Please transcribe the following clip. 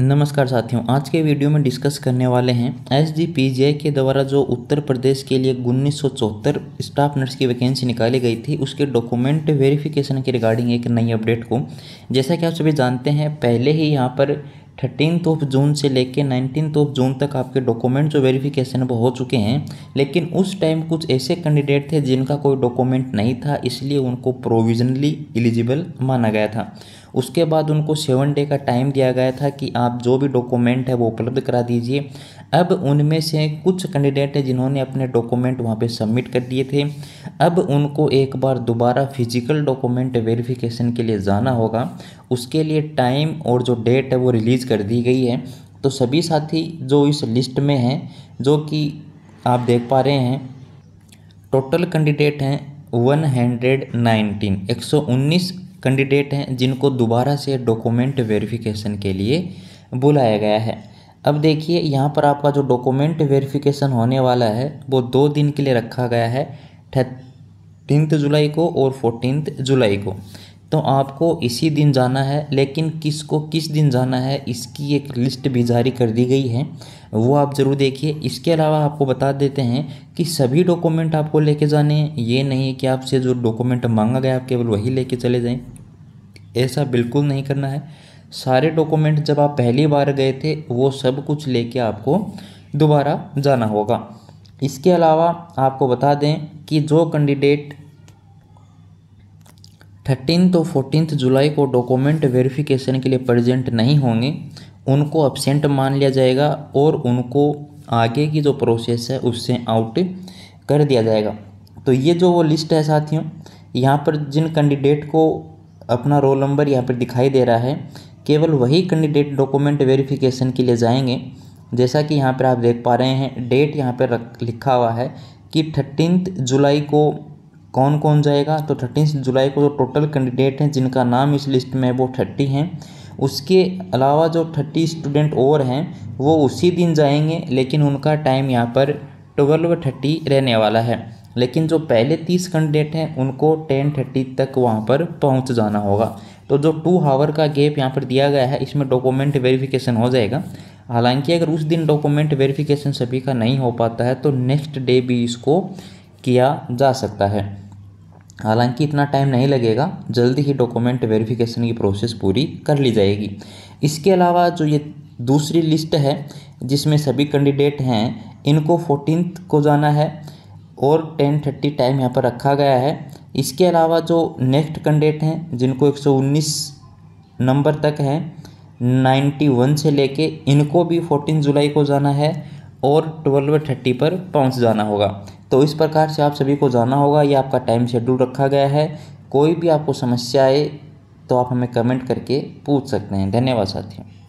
नमस्कार साथियों आज के वीडियो में डिस्कस करने वाले हैं एस पी के द्वारा जो उत्तर प्रदेश के लिए उन्नीस स्टाफ नर्स की वैकेंसी निकाली गई थी उसके डॉक्यूमेंट वेरिफिकेशन के रिगार्डिंग एक नई अपडेट को जैसा कि आप सभी जानते हैं पहले ही यहाँ पर थर्टीन ऑफ जून से लेकर नाइनटीन ऑफ जून तक आपके डॉक्यूमेंट जो वेरिफिकेशन वो हो चुके हैं लेकिन उस टाइम कुछ ऐसे कैंडिडेट थे जिनका कोई डॉक्यूमेंट नहीं था इसलिए उनको प्रोविजनली एलिजिबल माना गया था उसके बाद उनको सेवन डे का टाइम दिया गया था कि आप जो भी डॉक्यूमेंट है वो उपलब्ध करा दीजिए अब उनमें से कुछ कैंडिडेट हैं जिन्होंने अपने डॉक्यूमेंट वहाँ पे सबमिट कर दिए थे अब उनको एक बार दोबारा फिजिकल डॉक्यूमेंट वेरिफिकेशन के लिए जाना होगा उसके लिए टाइम और जो डेट है वो रिलीज़ कर दी गई है तो सभी साथी जो इस लिस्ट में हैं जो कि आप देख पा रहे हैं टोटल कैंडिडेट हैं वन हंड्रेड नाइनटीन एक सौ उन्नीस कैंडिडेट हैं जिनको दोबारा से डॉक्यूमेंट वेरिफिकेशन के लिए बुलाया गया है अब देखिए यहाँ पर आपका जो डॉक्यूमेंट वेरिफिकेशन होने वाला है वो दो दिन के लिए रखा गया है थर्टीनथ जुलाई को और फोर्टीनथ जुलाई को तो आपको इसी दिन जाना है लेकिन किसको किस दिन जाना है इसकी एक लिस्ट भी जारी कर दी गई है वो आप ज़रूर देखिए इसके अलावा आपको बता देते हैं कि सभी डॉक्यूमेंट आपको लेके जाने हैं ये नहीं है कि आपसे जो डॉक्यूमेंट मांगा गया आप केवल वही लेके चले जाएं ऐसा बिल्कुल नहीं करना है सारे डॉक्यूमेंट जब आप पहली बार गए थे वो सब कुछ लेके आपको दोबारा जाना होगा इसके अलावा आपको बता दें कि जो कैंडिडेट थर्टीन तो फोर्टीनथ जुलाई को डॉक्यूमेंट वेरिफिकेशन के लिए प्रेजेंट नहीं होंगे उनको अपसेंट मान लिया जाएगा और उनको आगे की जो प्रोसेस है उससे आउट कर दिया जाएगा तो ये जो वो लिस्ट है साथियों यहाँ पर जिन कैंडिडेट को अपना रोल नंबर यहाँ पर दिखाई दे रहा है केवल वही कैंडिडेट डॉक्यूमेंट वेरिफिकेशन के लिए जाएंगे जैसा कि यहाँ पर आप देख पा रहे हैं डेट यहाँ पर रख लिखा हुआ है कि थर्टीन जुलाई को कौन कौन जाएगा तो थर्टीन जुलाई को जो टोटल कैंडिडेट हैं जिनका नाम इस लिस्ट में है वो थर्टी हैं उसके अलावा जो थर्टी स्टूडेंट और हैं वो उसी दिन जाएंगे लेकिन उनका टाइम यहाँ पर ट्वेल्व थर्टी रहने वाला है लेकिन जो पहले तीस कैंडिडेट हैं उनको टेन थर्टी तक वहाँ पर पहुँच जाना होगा तो जो टू हावर का गैप यहाँ पर दिया गया है इसमें डॉक्यूमेंट वेरिफिकेशन हो जाएगा हालांकि अगर उस दिन डॉक्यूमेंट वेरिफिकेशन सभी का नहीं हो पाता है तो नेक्स्ट डे भी इसको किया जा सकता है हालांकि इतना टाइम नहीं लगेगा जल्दी ही डॉक्यूमेंट वेरिफिकेशन की प्रोसेस पूरी कर ली जाएगी इसके अलावा जो ये दूसरी लिस्ट है जिसमें सभी कैंडिडेट हैं इनको फोर्टीन को जाना है और टेन थर्टी टाइम यहाँ पर रखा गया है इसके अलावा जो नेक्स्ट कैंडिडेट हैं जिनको एक नंबर तक हैं नाइन्टी से लेके इनको भी फोर्टीन जुलाई को जाना है और ट्वेल्व थर्टी पर पहुंच जाना होगा तो इस प्रकार से आप सभी को जाना होगा ये आपका टाइम शेड्यूल रखा गया है कोई भी आपको समस्या आए तो आप हमें कमेंट करके पूछ सकते हैं धन्यवाद साथियों